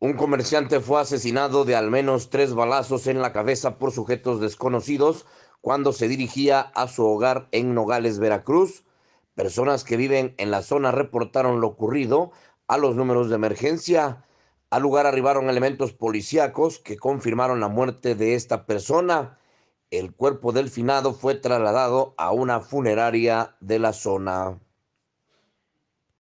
Un comerciante fue asesinado de al menos tres balazos en la cabeza por sujetos desconocidos cuando se dirigía a su hogar en Nogales, Veracruz. Personas que viven en la zona reportaron lo ocurrido a los números de emergencia. Al lugar arribaron elementos policíacos que confirmaron la muerte de esta persona. El cuerpo del finado fue trasladado a una funeraria de la zona.